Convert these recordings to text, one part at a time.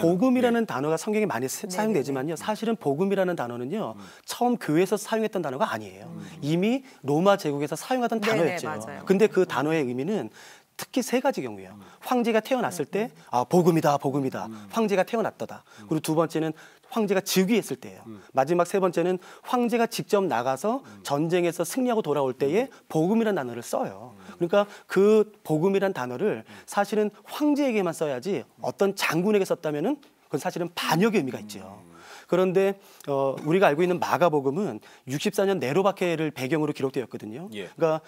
복음이라는 네. 단어가 성경에 많이 사, 네, 사용되지만요. 네, 네. 사실은 복음이라는 단어는요. 음. 처음 교회에서 사용했던 단어가 아니에요. 음. 이미 로마 제국에서 사용하던 단어였죠. 근데 그 음. 단어의 의미는 특히 세 가지 경우예요. 음. 황제가 태어났을 때, 음. 아, 복음이다, 복음이다. 음. 황제가 태어났다다. 음. 그리고 두 번째는 황제가 즉위했을 때예요. 음. 마지막 세 번째는 황제가 직접 나가서 전쟁에서 승리하고 돌아올 때에 복음이란 단어를 써요. 그러니까 그 복음이란 단어를 사실은 황제에게만 써야지 어떤 장군에게 썼다면은 그건 사실은 반역의 의미가 있죠. 그런데 어, 우리가 알고 있는 마가복음은 64년 네로바케를 배경으로 기록되었거든요. 예. 그러니까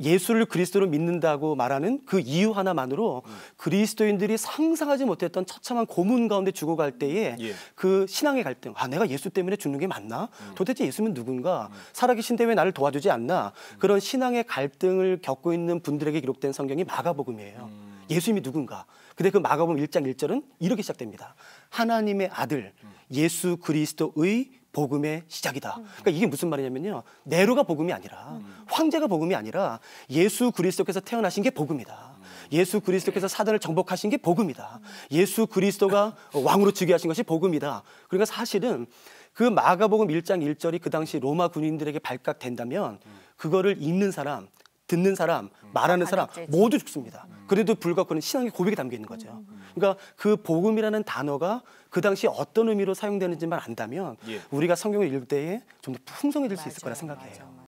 예수를 그리스도로 믿는다고 말하는 그 이유 하나만으로 음. 그리스도인들이 상상하지 못했던 처참한 고문 가운데 죽어갈 때에 예. 그 신앙의 갈등 아 내가 예수 때문에 죽는 게 맞나 음. 도대체 예수는 누군가 음. 살아계신 때문에 나를 도와주지 않나 그런 신앙의 갈등을 겪고 있는 분들에게 기록된 성경이 마가복음이에요 음. 예수님이 누군가 근데 그 마가복음 1장 1절은 이렇게 시작됩니다 하나님의 아들 예수 그리스도의 복음의 시작이다. 음. 그러니까 이게 무슨 말이냐면요. 네로가 복음이 아니라 음. 황제가 복음이 아니라 예수 그리스도께서 태어나신 게 복음이다. 음. 예수 그리스도께서 사단을 정복하신 게 복음이다. 음. 예수 그리스도가 왕으로 즉위 하신 것이 복음이다. 그러니까 사실은 그 마가복음 1장 1절이 그 당시 로마 군인들에게 발각된다면 음. 그거를 읽는 사람, 듣는 사람, 말하는 아, 사람 아, 네. 모두 죽습니다. 음. 그래도 불구하고 그는 신앙의 고백이 담겨 있는 거죠. 그러니까 그 복음이라는 단어가 그 당시 어떤 의미로 사용되는지만 안다면 예. 우리가 성경을 읽을 때에 좀 더 풍성해질 수 있을 거라 생각해요. 맞아.